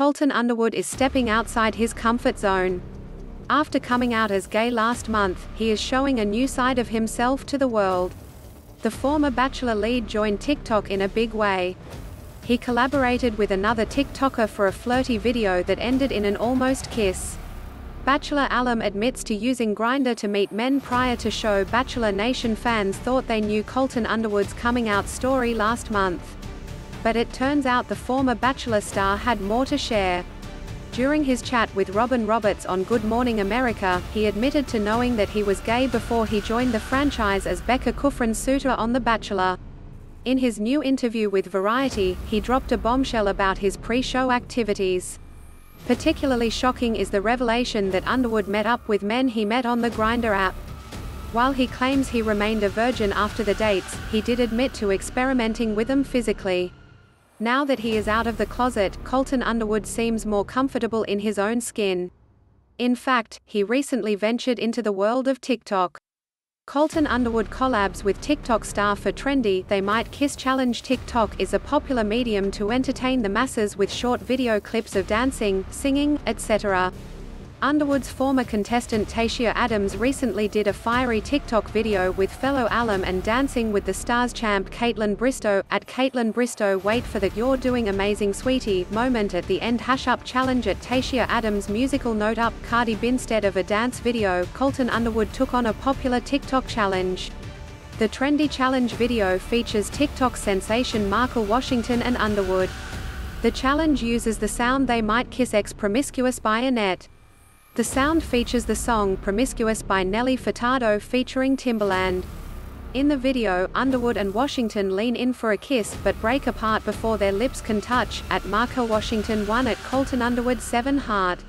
Colton Underwood is stepping outside his comfort zone. After coming out as gay last month, he is showing a new side of himself to the world. The former Bachelor lead joined TikTok in a big way. He collaborated with another TikToker for a flirty video that ended in an almost kiss. Bachelor Alum admits to using Grinder to meet men prior to show Bachelor Nation fans thought they knew Colton Underwood's coming out story last month. But it turns out the former Bachelor star had more to share. During his chat with Robin Roberts on Good Morning America, he admitted to knowing that he was gay before he joined the franchise as Becca Kufrin's Suter on The Bachelor. In his new interview with Variety, he dropped a bombshell about his pre-show activities. Particularly shocking is the revelation that Underwood met up with men he met on the Grindr app. While he claims he remained a virgin after the dates, he did admit to experimenting with them physically. Now that he is out of the closet, Colton Underwood seems more comfortable in his own skin. In fact, he recently ventured into the world of TikTok. Colton Underwood collabs with TikTok star for trendy They Might Kiss Challenge TikTok is a popular medium to entertain the masses with short video clips of dancing, singing, etc. Underwood's former contestant Tasia Adams recently did a fiery TikTok video with fellow alum and Dancing with the Stars champ Caitlin Bristow, at Caitlin Bristow wait for that you're doing amazing sweetie moment at the end hash up challenge at Tasia Adams musical note up Cardi Binstead of a dance video, Colton Underwood took on a popular TikTok challenge. The trendy challenge video features TikTok sensation Markle Washington and Underwood. The challenge uses the sound They Might Kiss Ex Promiscuous by Annette. The sound features the song Promiscuous by Nelly Furtado featuring Timbaland. In the video, Underwood and Washington lean in for a kiss but break apart before their lips can touch, at marker Washington 1 at Colton Underwood 7 Heart.